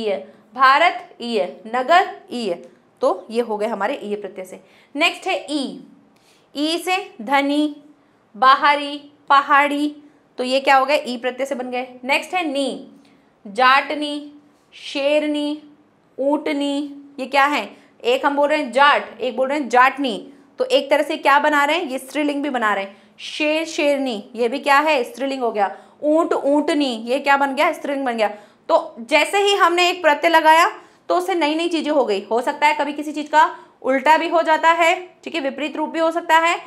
ईय भारत ईय नगर ईय तो ये हो गए हमारे ईय प्रत्यय से नेक्स्ट है ई e। ई e से धनी बाहरी पहाड़ी तो ये क्या हो गया ई प्रत्यय से बन गए नेक्स्ट है नी जाटनी शेरनी ऊटनी ये क्या है एक हम बोल रहे हैं जाट एक बोल रहे हैं जाटनी तो एक तरह से क्या बना रहे हैं ये स्त्रीलिंग भी बना रहे हैं शेर शेरनी ये भी क्या है स्त्रीलिंग हो गया ऊंट ऊंटनी ये क्या बन गया स्त्रीलिंग बन गया तो जैसे ही हमने एक प्रत्यय लगाया तो उससे नई नई चीज़ें हो गई हो सकता है कभी किसी चीज़ का उल्टा भी हो जाता है ठीक है विपरीत रूप भी हो सकता है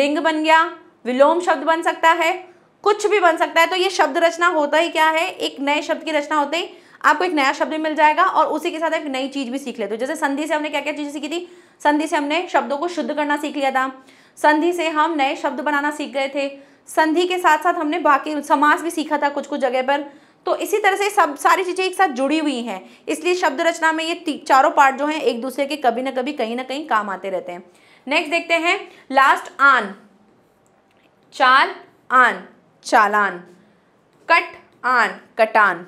लिंग बन गया विलोम शब्द बन सकता है कुछ भी बन सकता है तो ये शब्द रचना होता ही क्या है एक नए शब्द की रचना होते ही आपको एक नया शब्द मिल जाएगा और उसी के साथ एक नई चीज भी सीख लेते हो जैसे संधि से हमने क्या क्या चीजें सीखी थी संधि से हमने शब्दों को शुद्ध करना सीख लिया था संधि से हम नए शब्द बनाना सीख गए थे संधि के साथ साथ हमने बाकी समास भी सीखा था कुछ कुछ जगह पर तो इसी तरह से सब सारी चीज़ें एक साथ जुड़ी हुई हैं इसलिए शब्द रचना में ये चारों पार्ट जो हैं एक दूसरे के कभी ना कभी कहीं ना कहीं काम आते रहते हैं नेक्स्ट देखते हैं लास्ट आन चार आन चालान कट आन कटान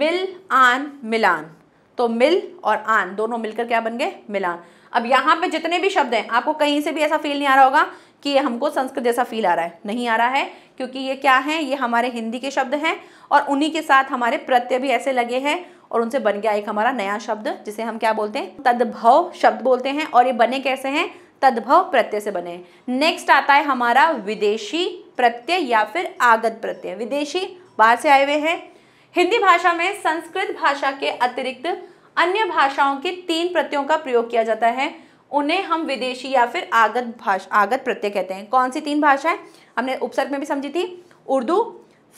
मिल आन मिलान तो मिल और आन दोनों मिलकर क्या बन गए मिलान अब यहाँ पे जितने भी शब्द हैं आपको कहीं से भी ऐसा फील नहीं आ रहा होगा कि ये हमको संस्कृत जैसा फील आ रहा है नहीं आ रहा है क्योंकि ये क्या है ये हमारे हिंदी के शब्द हैं और उन्हीं के साथ हमारे प्रत्यय भी ऐसे लगे हैं और उनसे बन गया एक हमारा नया शब्द जिसे हम क्या बोलते हैं तद्भव शब्द बोलते हैं और ये बने कैसे हैं तद्भव प्रत्यय से बने नेक्स्ट आता है हमारा विदेशी प्रत्यय या फिर आगत प्रत्यय विदेशी बाहर से आए हुए हैं हिंदी भाषा में संस्कृत भाषा के अतिरिक्त अन्य भाषाओं के तीन प्रत्ययों का प्रयोग किया जाता है उन्हें हम विदेशी या फिर आगत भाषा आगत प्रत्यय कहते हैं कौन सी तीन भाषाएं हमने उपसर्ग में भी समझी थी उर्दू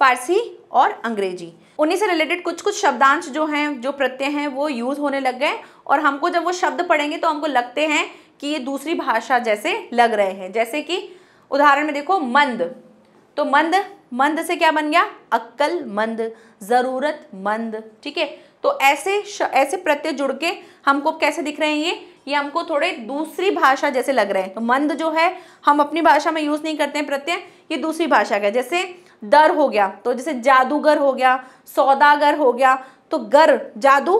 फारसी और अंग्रेजी उन्हीं से रिलेटेड कुछ कुछ शब्दांश जो हैं जो प्रत्यय हैं वो यूज़ होने लग गए और हमको जब वो शब्द पढ़ेंगे तो हमको लगते हैं कि ये दूसरी भाषा जैसे लग रहे हैं जैसे कि उदाहरण में देखो मंद तो मंद मंद से क्या बन गया अक्कल मंद ज़रूरत मंद ठीक है तो ऐसे ऐसे प्रत्यय जुड़ के हमको कैसे दिख रहे हैं ये ये हमको थोड़े दूसरी भाषा जैसे लग रहे हैं तो मंद जो है हम अपनी भाषा में यूज़ नहीं करते हैं प्रत्यय ये दूसरी भाषा का जैसे दर हो गया तो जैसे जादूगर हो गया सौदागर हो गया तो गर जादू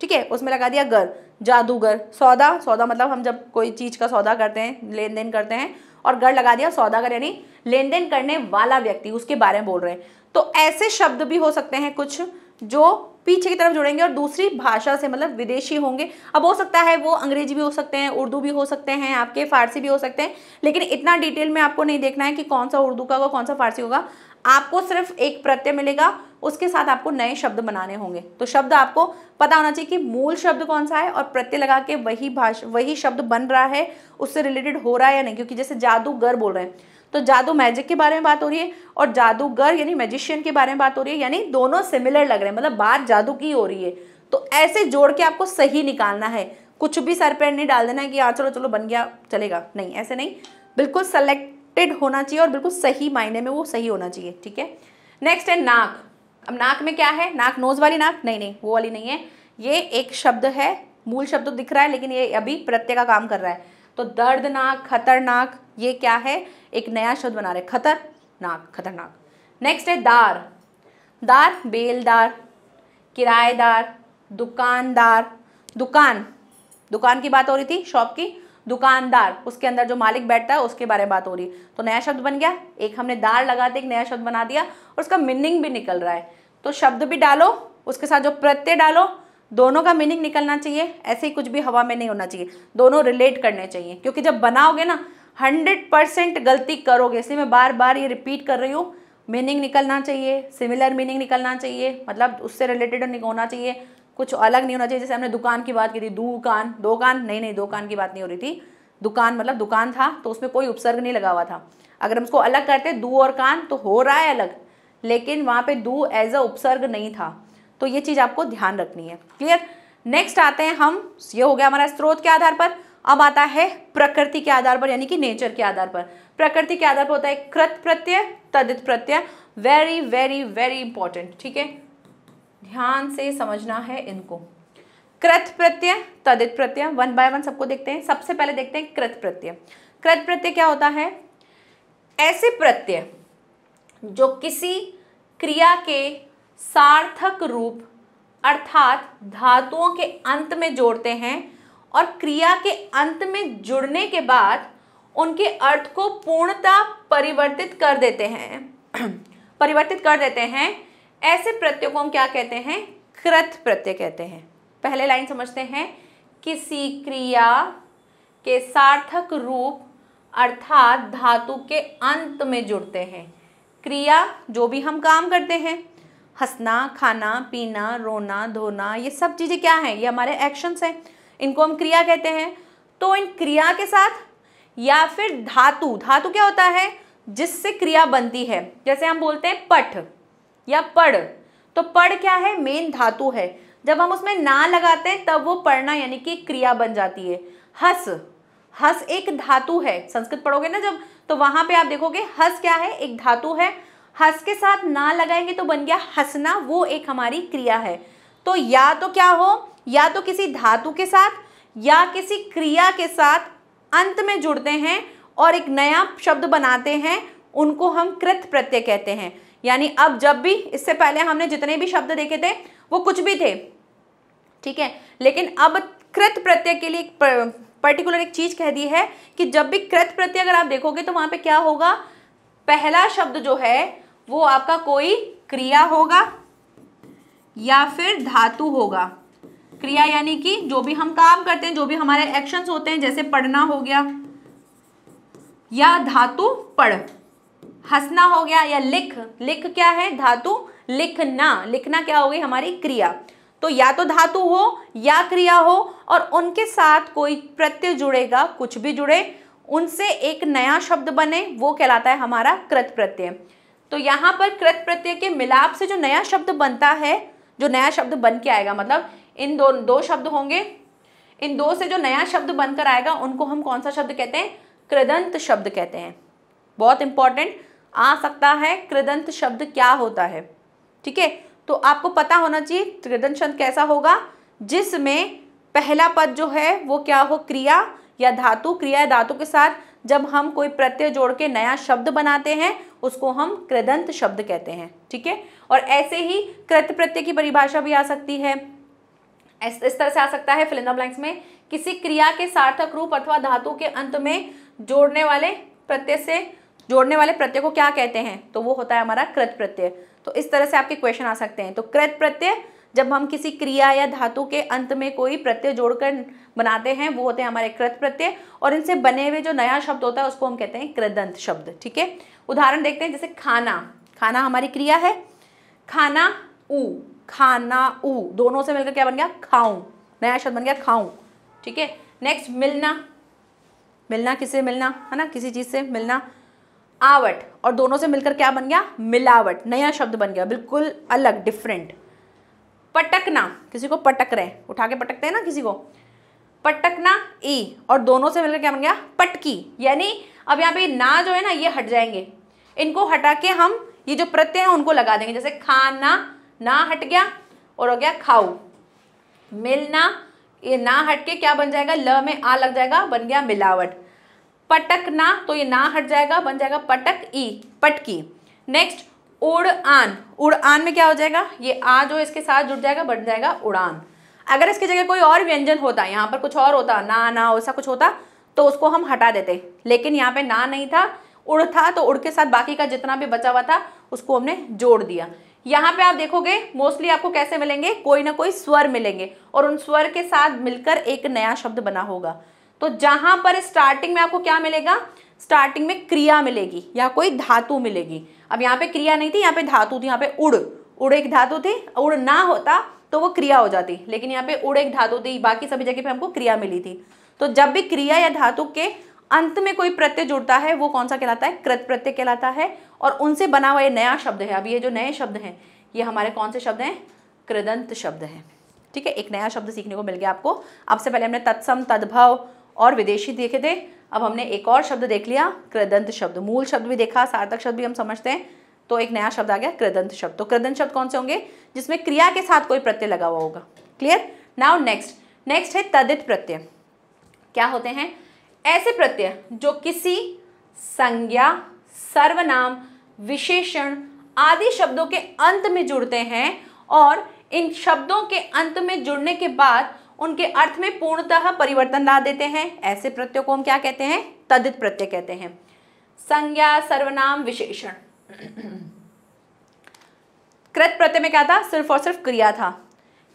ठीक है उसमें लगा दिया गर जादूगर सौदा सौदा मतलब हम जब कोई चीज़ का सौदा करते हैं लेन देन करते हैं और गढ़ लगा दिया सौदागर यानी लेन देन करने वाला व्यक्ति उसके बारे में बोल रहे हैं तो ऐसे शब्द भी हो सकते हैं कुछ जो पीछे की तरफ जुड़ेंगे और दूसरी भाषा से मतलब विदेशी होंगे अब हो सकता है वो अंग्रेजी भी हो सकते हैं उर्दू भी हो सकते हैं आपके फारसी भी हो सकते हैं लेकिन इतना डिटेल में आपको नहीं देखना है कि कौन सा उर्दू का होगा कौन सा फारसी होगा आपको सिर्फ एक प्रत्यय मिलेगा उसके साथ आपको नए शब्द बनाने होंगे तो शब्द आपको पता होना चाहिए कि मूल शब्द कौन सा है और प्रत्यय लगा के वही भाषा वही शब्द बन रहा है उससे रिलेटेड हो रहा है या नहीं क्योंकि जैसे जादूगर बोल रहे हैं तो जादू मैजिक के बारे में बात हो रही है और जादूगर यानी मैजिशियन के बारे में बात हो रही है यानी दोनों सिमिलर लग रहे हैं मतलब बात जादू की हो रही है तो ऐसे जोड़ के आपको सही निकालना है कुछ भी सर पेड़ नहीं डाल देना है कि हाँ चलो चलो बन गया चलेगा नहीं ऐसे नहीं बिल्कुल सेलेक्ट कनेक्टेड होना चाहिए और बिल्कुल सही मायने में वो सही होना चाहिए ठीक है नेक्स्ट है नाक अब नाक में क्या है नाक नोज वाली नाक नहीं नहीं वो वाली नहीं है ये एक शब्द है मूल शब्द तो दिख रहा है लेकिन ये अभी प्रत्यय का काम कर रहा है तो दर्दनाक खतरनाक ये क्या है एक नया शब्द बना रहे खतरनाक खतरनाक नेक्स्ट है दार दार बेलदार किराएदार दुकानदार दुकान दुकान की बात हो रही थी शॉप की दुकानदार उसके अंदर जो मालिक बैठता है उसके बारे में बात हो रही है तो नया शब्द बन गया एक हमने दार लगाते एक नया शब्द बना दिया और उसका मीनिंग भी निकल रहा है तो शब्द भी डालो उसके साथ जो प्रत्यय डालो दोनों का मीनिंग निकलना चाहिए ऐसे ही कुछ भी हवा में नहीं होना चाहिए दोनों रिलेट करने चाहिए क्योंकि जब बनाओगे ना हंड्रेड परसेंट गलती करोगे इसलिए मैं बार बार ये रिपीट कर रही हूँ मीनिंग निकलना चाहिए सिमिलर मीनिंग निकलना चाहिए मतलब उससे रिलेटेड होना चाहिए कुछ अलग नहीं होना चाहिए जैसे हमने दुकान की बात की थी दुकान दो कान नहीं नहीं दो कान की बात नहीं हो रही थी दुकान मतलब दुकान था तो उसमें कोई उपसर्ग नहीं लगा हुआ था अगर हम उसको अलग करते दू और कान तो हो रहा है अलग लेकिन वहाँ पे दू एज अ उपसर्ग नहीं था तो ये चीज़ आपको ध्यान रखनी है क्लियर नेक्स्ट आते हैं हम ये हो गया हमारा स्रोत के आधार पर अब आता है प्रकृति के आधार पर यानी कि नेचर के आधार पर प्रकृति के आधार पर होता है कृत प्रत्यय तदित प्रत्यय वेरी वेरी वेरी इंपॉर्टेंट ठीक है ध्यान से समझना है इनको कृत प्रत्यय तदित प्रत्यय वन बाय वन सबको देखते हैं सबसे पहले देखते हैं कृत प्रत्यय कृत प्रत्यय क्या होता है ऐसे प्रत्यय जो किसी क्रिया के सार्थक रूप अर्थात धातुओं के अंत में जोड़ते हैं और क्रिया के अंत में जुड़ने के बाद उनके अर्थ को पूर्णता परिवर्तित कर देते हैं परिवर्तित कर देते हैं ऐसे प्रत्यय को हम क्या कहते हैं कृत प्रत्यय कहते हैं पहले लाइन समझते हैं किसी क्रिया के सार्थक रूप अर्थात धातु के अंत में जुड़ते हैं क्रिया जो भी हम काम करते हैं हंसना खाना पीना रोना धोना ये सब चीज़ें क्या हैं ये हमारे एक्शंस हैं इनको हम क्रिया कहते हैं तो इन क्रिया के साथ या फिर धातु धातु क्या होता है जिससे क्रिया बनती है जैसे हम बोलते हैं पठ या पढ़ तो पढ़ क्या है मेन धातु है जब हम उसमें ना लगाते हैं तब वो पढ़ना यानी कि क्रिया बन जाती है हस हस एक धातु है संस्कृत पढ़ोगे ना जब तो वहां पे आप देखोगे हस क्या है एक धातु है हस के साथ ना लगाएंगे तो बन गया हंसना वो एक हमारी क्रिया है तो या तो क्या हो या तो किसी धातु के साथ या किसी क्रिया के साथ अंत में जुड़ते हैं और एक नया शब्द बनाते हैं उनको हम कृत प्रत्यय कहते हैं यानी अब जब भी इससे पहले हमने जितने भी शब्द देखे थे वो कुछ भी थे ठीक है लेकिन अब कृत प्रत्यय के लिए पर्टिकुलर एक चीज कह दी है कि जब भी कृत प्रत्यय अगर आप देखोगे तो वहां पे क्या होगा पहला शब्द जो है वो आपका कोई क्रिया होगा या फिर धातु होगा क्रिया यानी कि जो भी हम काम करते हैं जो भी हमारे एक्शंस होते हैं जैसे पढ़ना हो गया या धातु पढ़ हंसना हो गया या लिख लिख क्या है धातु लिखना लिखना क्या होगी हमारी क्रिया तो या तो धातु हो या क्रिया हो और उनके साथ कोई प्रत्यय जुड़ेगा कुछ भी जुड़े उनसे एक नया शब्द बने वो कहलाता है हमारा कृत प्रत्यय तो यहाँ पर कृत प्रत्यय के मिलाप से जो नया शब्द बनता है जो नया शब्द बन के आएगा मतलब इन दो दो शब्द होंगे इन दो से जो नया शब्द बनकर आएगा उनको हम कौन सा शब्द कहते हैं कृदंत शब्द कहते हैं बहुत इंपॉर्टेंट आ सकता है कृदंत शब्द क्या होता है ठीक है तो आपको पता होना चाहिए कृदंत शब्द कैसा होगा जिसमें पहला पद जो है वो क्या हो क्रिया या धातु क्रिया या धातु के साथ जब हम कोई प्रत्यय जोड़ के नया शब्द बनाते हैं उसको हम कृदंत शब्द कहते हैं ठीक है और ऐसे ही कृत प्रत्यय की परिभाषा भी आ सकती है इस तरह से आ सकता है फिलिंदा ब्लैंक्स में किसी क्रिया के सार्थक रूप अथवा धातु के अंत में जोड़ने वाले प्रत्यय से जोड़ने वाले प्रत्यय को क्या कहते हैं तो वो होता है हमारा कृत प्रत्यय तो इस तरह से आपके क्वेश्चन आ सकते हैं तो कृत प्रत्यय जब हम किसी क्रिया या धातु के अंत में कोई प्रत्यय जोड़कर बनाते हैं वो होते हैं हमारे कृत प्रत्यय और इनसे बने हुए जो नया शब्द होता है उसको हम कहते हैं कृदंत शब्द ठीक है उदाहरण देखते हैं जैसे खाना खाना हमारी क्रिया है खाना ऊ खाना ऊ दोनों से मिलकर क्या बन गया खाऊं नया शब्द बन गया खाऊं ठीक है नेक्स्ट मिलना मिलना किसे मिलना है ना किसी चीज़ से मिलना आवट और दोनों से मिलकर क्या बन गया मिलावट नया शब्द बन गया बिल्कुल अलग डिफरेंट पटकना किसी को पटक रहे उठा के पटकते हैं ना किसी को पटकना ई और दोनों से मिलकर क्या बन गया पटकी यानी अब यहाँ पे ना जो है ना ये हट जाएंगे इनको हटा के हम ये जो प्रत्यय है उनको लगा देंगे जैसे खाना ना हट गया और हो गया खाऊ मिलना ये ना हट के क्या बन जाएगा ल में आ लग जाएगा बन गया मिलावट पटक ना तो ये ना हट जाएगा बन जाएगा पटक ई पटकी नेक्स्ट उड़ान उड़ान में क्या हो जाएगा ये आ जो इसके साथ जुड़ जाएगा बन जाएगा उड़ान अगर इसकी जगह कोई और व्यंजन होता यहाँ पर कुछ और होता ना ना ऐसा कुछ होता तो उसको हम हटा देते लेकिन यहाँ पे ना नहीं था उड़ था तो उड़ के साथ बाकी का जितना भी बचा हुआ था उसको हमने जोड़ दिया यहाँ पे आप देखोगे मोस्टली आपको कैसे मिलेंगे कोई ना कोई स्वर मिलेंगे और उन स्वर के साथ मिलकर एक नया शब्द बना होगा तो जहां पर स्टार्टिंग में आपको क्या मिलेगा स्टार्टिंग में क्रिया मिलेगी या कोई धातु मिलेगी अब यहाँ पे क्रिया नहीं थी यहाँ पे धातु थी यहाँ पे उड़ उड़ एक धातु थी उड़ ना होता तो वो क्रिया हो जाती लेकिन यहाँ पे उड़ एक धातु थी बाकी सभी जगह पे हमको क्रिया मिली थी तो जब भी क्रिया या धातु के अंत में कोई प्रत्यय जुड़ता है वो कौन सा कहलाता है कृत प्रत्यय कहलाता है और उनसे बना हुआ ये नया शब्द है अब ये जो नए शब्द हैं ये हमारे कौन से शब्द हैं कृदंत शब्द हैं ठीक है एक नया शब्द सीखने को मिल गया आपको आपसे पहले हमने तत्सम तद्भव और विदेशी देखे थे अब हमने एक और शब्द देख लिया कृदंत शब्द मूल शब्द भी देखा सार्थक शब्द भी हम समझते हैं तो एक नया शब्द आ गया कृदंत शब्द तो कृदंत शब्द कौन से होंगे जिसमें क्रिया के साथ कोई प्रत्यय लगा हुआ होगा क्लियर नाउ नेक्स्ट नेक्स्ट है तदित प्रत्यय क्या होते हैं ऐसे प्रत्यय जो किसी संज्ञा सर्वनाम विशेषण आदि शब्दों के अंत में जुड़ते हैं और इन शब्दों के अंत में जुड़ने के बाद उनके अर्थ में पूर्णतः परिवर्तन ला देते हैं ऐसे प्रत्ययों को हम क्या कहते हैं तदित प्रत्यय कहते हैं संज्ञा सर्वनाम विशेषण कृत प्रत्यय में क्या था सिर्फ और सिर्फ क्रिया था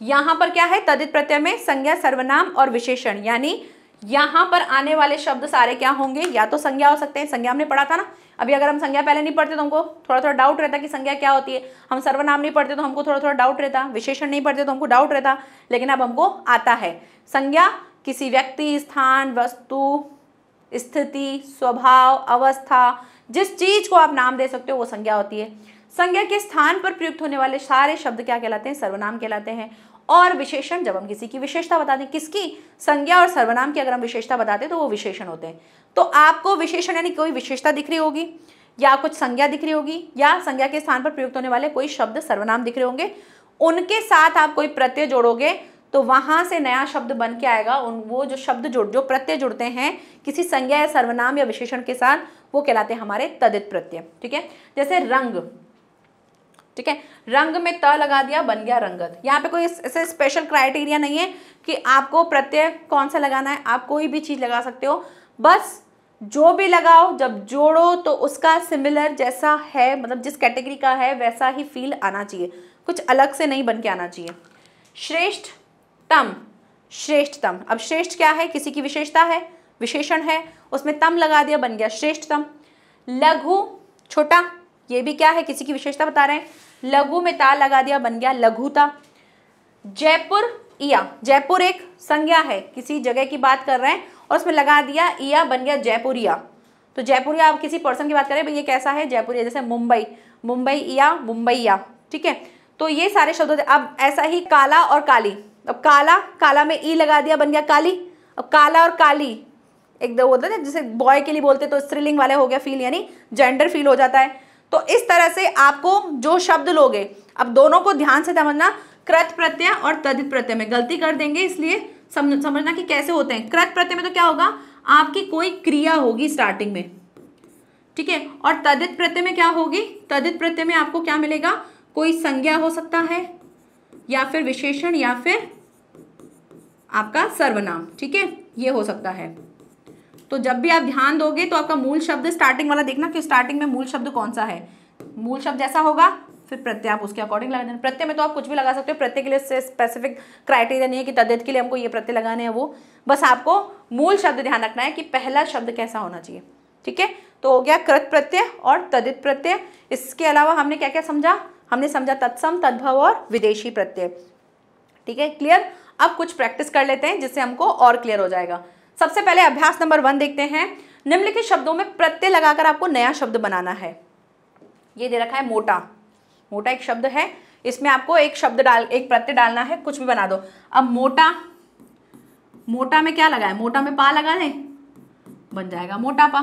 यहां पर क्या है तदित प्रत्यय में संज्ञा सर्वनाम और विशेषण यानी यहां पर आने वाले शब्द सारे क्या होंगे या तो संज्ञा हो सकते हैं संज्ञा हमने पढ़ा था ना अभी अगर हम संज्ञा पहले नहीं पढ़ते तो हमको थोड़ा थोड़ा डाउट रहता कि संज्ञा क्या होती है हम सर्वनाम नहीं पढ़ते तो हमको थोड़ा थोड़ा डाउट रहता विशेषण नहीं पढ़ते तो हमको डाउट रहता लेकिन अब हमको आता है संज्ञा किसी व्यक्ति स्थान वस्तु स्थिति स्वभाव अवस्था जिस चीज को आप नाम दे सकते हो वो संज्ञा होती है संज्ञा के स्थान पर प्रयुक्त होने वाले सारे शब्द क्या कहलाते हैं सर्वनाम कहलाते हैं और विशेषण जब हम किसी की विशेषता बता दें किसकी संज्ञा और सर्वनाम की अगर हम विशेषता बताते हैं तो वो विशेषण होते हैं तो आपको विशेषण यानी कोई विशेषता दिख रही होगी या कुछ संज्ञा दिख रही होगी या संज्ञा के स्थान पर प्रयुक्त होने वाले कोई शब्द सर्वनाम दिख रहे होंगे उनके साथ आप कोई प्रत्यय जोड़ोगे तो वहां से नया शब्द बन के आएगा उन वो जो शब्द जुड़ जो प्रत्यय जुड़ते हैं किसी संज्ञा या सर्वनाम या विशेषण के साथ वो कहलाते हैं हमारे तदित प्रत्यय ठीक है जैसे रंग ठीक है रंग में त लगा दिया बन गया रंगत यहाँ पे कोई ऐसे स्पेशल क्राइटेरिया नहीं है कि आपको प्रत्यय कौन सा लगाना है आप कोई भी चीज़ लगा सकते हो बस जो भी लगाओ जब जोड़ो तो उसका सिमिलर जैसा है मतलब जिस कैटेगरी का है वैसा ही फील आना चाहिए कुछ अलग से नहीं बन के आना चाहिए श्रेष्ठतम श्रेष्ठतम अब श्रेष्ठ क्या है किसी की विशेषता है विशेषण है उसमें तम लगा दिया बन गया श्रेष्ठतम लघु छोटा ये भी क्या है किसी की विशेषता बता रहे हैं लघु में ता लगा दिया बन गया लघुता जयपुर इया जयपुर एक संज्ञा है किसी जगह की बात कर रहे हैं और उसमें लगा दिया ईया बन गया जयपुरिया तो जयपुरिया आप किसी पर्सन की बात करें भाई ये कैसा है जयपुरिया जैसे मुंबई मुंबई मुंबई मुंबईया ठीक है तो ये सारे शब्द अब ऐसा ही काला और काली अब काला काला में ई लगा दिया बन गया काली अब काला और काली एक दो होता है जैसे बॉय के लिए बोलते तो स्त्रीलिंग वाले हो गया फील यानी जेंडर फील हो जाता है तो इस तरह से आपको जो शब्द लोगे अब दोनों को ध्यान से समझना कृत प्रत्यय और तदित प्रत्यय में गलती कर देंगे इसलिए समझ समझना कि कैसे होते हैं कृत प्रत्यय में तो क्या होगा आपकी कोई क्रिया होगी स्टार्टिंग में ठीक है और तदित प्रत्यय में क्या होगी तदित प्रत्यय में आपको क्या मिलेगा कोई संज्ञा हो सकता है या फिर विशेषण या फिर आपका सर्वनाम ठीक है ये हो सकता है तो जब भी आप ध्यान दोगे तो आपका मूल शब्द स्टार्टिंग वाला देखना कि स्टार्टिंग में मूल शब्द कौन सा है मूल शब्द जैसा होगा फिर प्रत्यय आप उसके अकॉर्डिंग लगा देना प्रत्यय में तो आप कुछ भी लगा सकते हो प्रत्यय के लिए स्पेसिफिक क्राइटेरिया नहीं है कि तद्यत के लिए हमको ये प्रत्यय लगाने हैं वो बस आपको मूल शब्द ध्यान रखना है कि पहला शब्द कैसा होना चाहिए ठीक है तो हो गया कृत प्रत्यय और तदित प्रत्यय इसके अलावा हमने क्या क्या समझा हमने समझा तत्सम तद्भव और विदेशी प्रत्यय ठीक है क्लियर अब कुछ प्रैक्टिस कर लेते हैं जिससे हमको और क्लियर हो जाएगा सबसे पहले अभ्यास नंबर वन देखते हैं निम्नलिखित शब्दों में प्रत्यय लगाकर आपको नया शब्द बनाना है ये दे रखा है मोटा मोटा एक शब्द है इसमें आपको एक शब्द डाल एक प्रत्यय डालना है कुछ भी बना दो अब मोटा मोटा में क्या लगाए मोटा में पा लगा ले बन जाएगा मोटापा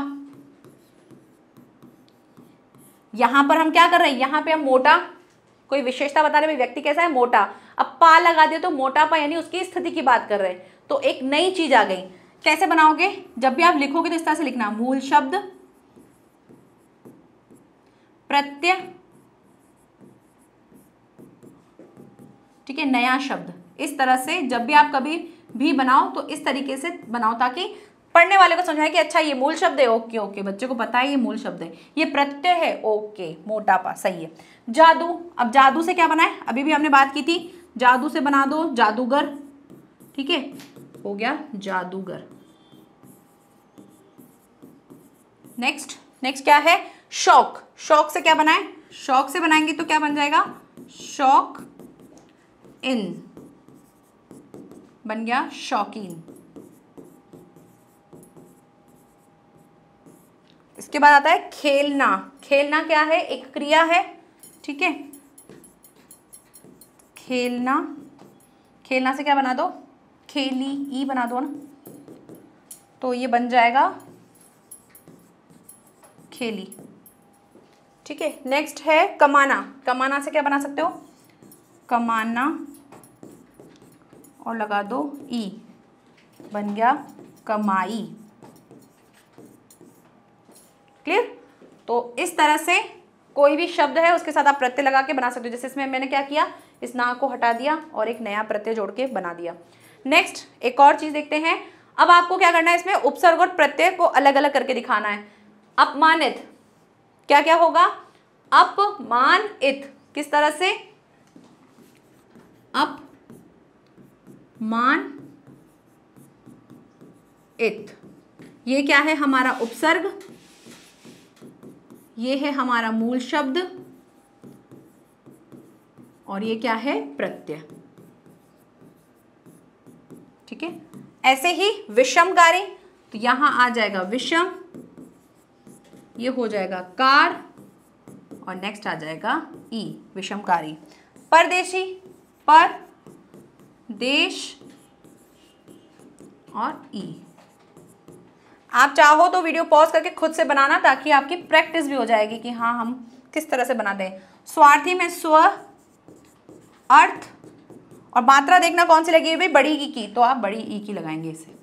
यहां पर हम क्या कर रहे हैं यहां पे हम मोटा कोई विशेषता बता रहे हैं व्यक्ति कैसा है मोटा अब पा लगा दे तो मोटापा यानी उसकी स्थिति की बात कर रहे हैं तो एक नई चीज आ गई कैसे बनाओगे जब भी आप लिखोगे तो इस तरह से लिखना मूल शब्द प्रत्यय ठीक है नया शब्द इस तरह से जब भी आप कभी भी बनाओ तो इस तरीके से बनाओ ताकि पढ़ने वाले को समझाए कि अच्छा ये मूल शब्द है ओके ओके बच्चे को पता है ये मूल शब्द है ये प्रत्यय है ओके मोटापा सही है जादू अब जादू से क्या बनाए अभी भी हमने बात की थी जादू से बना दो जादूगर ठीक है हो गया जादूगर नेक्स्ट नेक्स्ट क्या है शौक शौक से क्या बनाए शौक से बनाएंगे तो क्या बन जाएगा शौक इन बन गया शौकीन इसके बाद आता है खेलना खेलना क्या है एक क्रिया है ठीक है खेलना खेलना से क्या बना दो खेली ई बना दो ना तो ये बन जाएगा खेली ठीक है नेक्स्ट है कमाना कमाना से क्या बना सकते हो कमाना और लगा दो ई बन गया कमाई क्लियर तो इस तरह से कोई भी शब्द है उसके साथ आप प्रत्यय लगा के बना सकते हो जैसे इसमें मैंने क्या किया इस ना को हटा दिया और एक नया प्रत्यय जोड़ के बना दिया नेक्स्ट एक और चीज़ देखते हैं अब आपको क्या करना है इसमें उपसर्ग और प्रत्यय को अलग अलग करके दिखाना है अपमानित क्या क्या होगा अपमानित किस तरह से इत ये क्या है हमारा उपसर्ग ये है हमारा मूल शब्द और ये क्या है प्रत्यय ठीक है ऐसे ही विषम कार्य तो यहां आ जाएगा विषम ये हो जाएगा कार और नेक्स्ट आ जाएगा ई विषमकारी परदेशी पर देश और ई आप चाहो तो वीडियो पॉज करके खुद से बनाना ताकि आपकी प्रैक्टिस भी हो जाएगी कि हाँ हम किस तरह से बनाते हैं स्वार्थी में स्व अर्थ और मात्रा देखना कौन सी लगी हुई भाई बड़ी ई की तो आप बड़ी ई की लगाएंगे इसे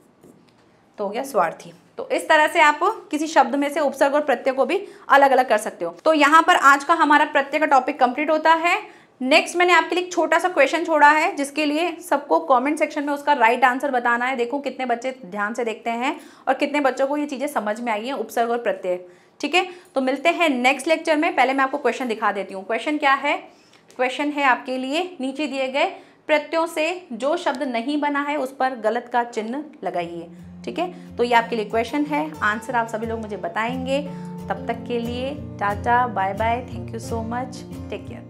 तो हो गया स्वार्थी तो इस तरह से आप किसी शब्द में से उपसर्ग और प्रत्यय को भी अलग अलग कर सकते हो तो यहाँ पर आज का हमारा प्रत्यय का टॉपिक कंप्लीट होता है नेक्स्ट मैंने आपके लिए एक छोटा सा क्वेश्चन छोड़ा है जिसके लिए सबको कमेंट सेक्शन में उसका राइट right आंसर बताना है देखो कितने बच्चे ध्यान से देखते हैं और कितने बच्चों को ये चीज़ें समझ में आई हैं उपसर्ग और प्रत्यय ठीक है तो मिलते हैं नेक्स्ट लेक्चर में पहले मैं आपको क्वेश्चन दिखा देती हूँ क्वेश्चन क्या है क्वेश्चन है आपके लिए नीचे दिए गए प्रत्ययों से जो शब्द नहीं बना है उस पर गलत का चिन्ह लगाइए ठीक है तो ये आपके लिए क्वेश्चन है आंसर आप सभी लोग मुझे बताएंगे तब तक के लिए tata bye bye thank you so much take care